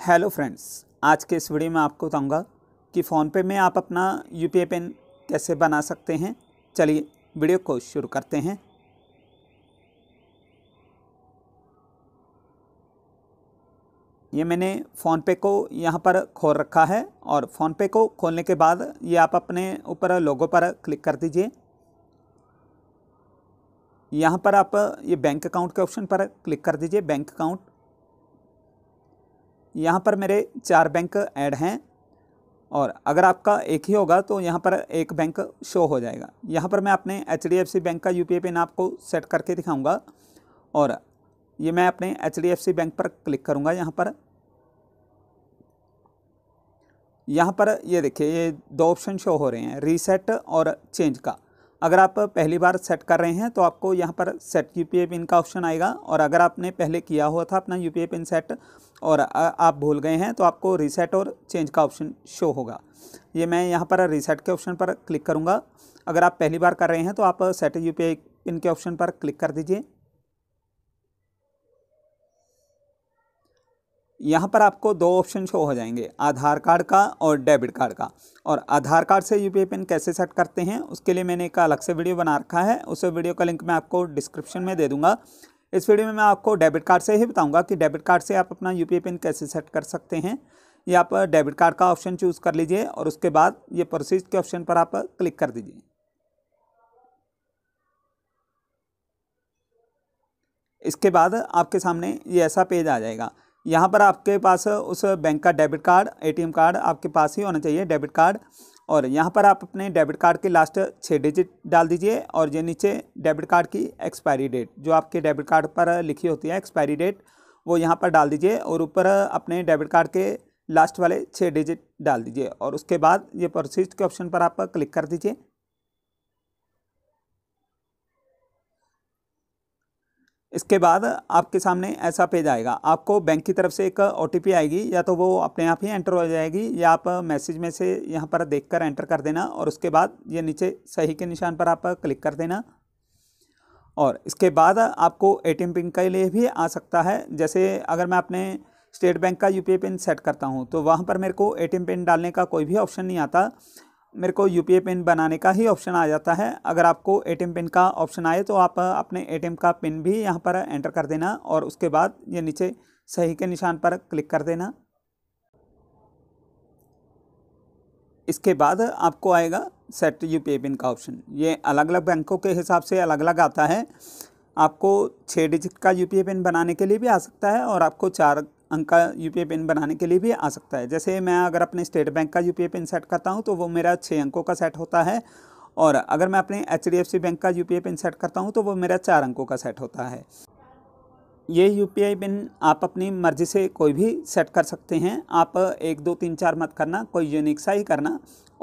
hello friends आज के इस वीडियो में आपको बताऊंगा कि फ़ोनपे में आप अपना यू पी आई पिन कैसे बना सकते हैं चलिए वीडियो को शुरू करते हैं ये मैंने फ़ोनपे को यहाँ पर खोल रखा है और फ़ोनपे को खोलने के बाद ये आप अपने ऊपर लोगों पर क्लिक कर दीजिए यहाँ पर आप ये बैंक अकाउंट के ऑप्शन पर क्लिक कर दीजिए बैंक अकाउंट यहाँ पर मेरे चार बैंक ऐड हैं और अगर आपका एक ही होगा तो यहाँ पर एक बैंक शो हो जाएगा यहाँ पर मैं अपने एच बैंक का यू पिन आपको सेट करके दिखाऊँगा और ये मैं अपने एच बैंक पर क्लिक करूँगा यहाँ पर यहाँ पर ये देखिए ये दो ऑप्शन शो हो रहे हैं रीसेट और चेंज का अगर आप पहली बार सेट कर रहे हैं तो आपको यहाँ पर सेट यू पी पिन का ऑप्शन आएगा और अगर आपने पहले किया हुआ था अपना यू पी पिन सेट और आप भूल गए हैं तो आपको रीसेट और चेंज का ऑप्शन शो होगा ये मैं यहाँ पर रीसेट के ऑप्शन पर क्लिक करूँगा अगर आप पहली बार कर रहे हैं तो आप सेट यू पिन के ऑप्शन पर क्लिक कर दीजिए यहाँ पर आपको दो ऑप्शन शो हो जाएंगे आधार कार्ड का और डेबिट कार्ड का और आधार कार्ड से यू पिन कैसे सेट करते हैं उसके लिए मैंने एक अलग से वीडियो बना रखा है उस वीडियो का लिंक मैं आपको डिस्क्रिप्शन में दे दूँगा इस वीडियो में मैं आपको डेबिट कार्ड से ही बताऊंगा कि डेबिट कार्ड से आप अपना यू पिन कैसे सेट कर सकते हैं ये आप डेबिट कार्ड का ऑप्शन चूज़ कर लीजिए और उसके बाद ये प्रोसीज के ऑप्शन पर आप क्लिक कर दीजिए इसके बाद आपके सामने ये ऐसा पेज आ जाएगा यहाँ पर आपके पास उस बैंक का डेबिट कार्ड एटीएम कार्ड आपके पास ही होना चाहिए डेबिट कार्ड और यहाँ पर आप अपने डेबिट कार्ड के लास्ट छः डिजिट डाल दीजिए और ये नीचे डेबिट कार्ड की एक्सपायरी डेट जो आपके डेबिट कार्ड पर लिखी होती है एक्सपायरी डेट वो यहाँ पर डाल दीजिए और ऊपर अपने डेबिट कार्ड के लास्ट वाले छः डिजिट डाल दीजिए और उसके बाद ये प्रोसीज के ऑप्शन पर आप क्लिक कर दीजिए इसके बाद आपके सामने ऐसा पेज आएगा आपको बैंक की तरफ से एक ओ आएगी या तो वो अपने आप ही एंटर हो जाएगी या आप मैसेज में से यहाँ पर देख कर एंटर कर देना और उसके बाद ये नीचे सही के निशान पर आप क्लिक कर देना और इसके बाद आपको ए टी पिन के लिए भी आ सकता है जैसे अगर मैं अपने स्टेट बैंक का यू पिन सेट करता हूँ तो वहाँ पर मेरे को ए पिन डालने का कोई भी ऑप्शन नहीं आता मेरे को यू पिन बनाने का ही ऑप्शन आ जाता है अगर आपको ए पिन का ऑप्शन आए तो आप अपने ए का पिन भी यहाँ पर एंटर कर देना और उसके बाद ये नीचे सही के निशान पर क्लिक कर देना इसके बाद आपको आएगा सेट यू पिन का ऑप्शन ये अलग अलग बैंकों के हिसाब से अलग अलग आता है आपको छः डिजिट का यू पिन बनाने के लिए भी आ सकता है और आपको चार अंक का यू पिन बनाने के लिए भी आ सकता है जैसे मैं अगर अपने स्टेट बैंक का यू पिन सेट करता हूँ तो वो मेरा छः अंकों का सेट होता है और अगर मैं अपने एच बैंक का यू पिन सेट करता हूँ तो वो मेरा चार अंकों का सेट होता है ये यू पिन आप अपनी मर्ज़ी से कोई भी सेट कर सकते हैं आप एक दो तीन चार मत करना कोई यूनिक सा ही करना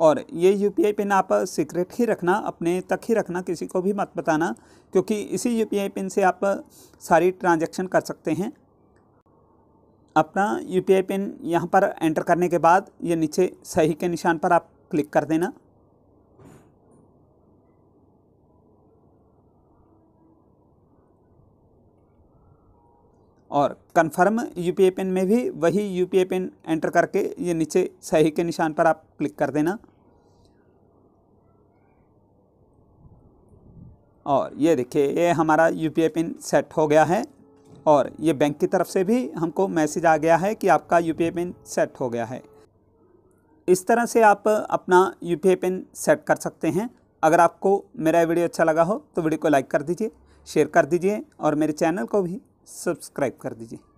और ये यू पिन आप सीक्रेट ही रखना अपने तक ही रखना किसी को भी मत बताना क्योंकि इसी यू पिन से आप सारी ट्रांजैक्शन कर सकते हैं अपना यू पी आई पिन यहाँ पर एंटर करने के बाद ये नीचे सही के निशान पर आप क्लिक कर देना और confirm U P I pin में भी वही U P I pin enter करके ये नीचे सही के निशान पर आप क्लिक कर देना और ये देखिए ये हमारा U P I pin set हो गया है और ये बैंक की तरफ से भी हमको मैसेज आ गया है कि आपका यू पिन सेट हो गया है इस तरह से आप अपना यू पिन सेट कर सकते हैं अगर आपको मेरा वीडियो अच्छा लगा हो तो वीडियो को लाइक कर दीजिए शेयर कर दीजिए और मेरे चैनल को भी सब्सक्राइब कर दीजिए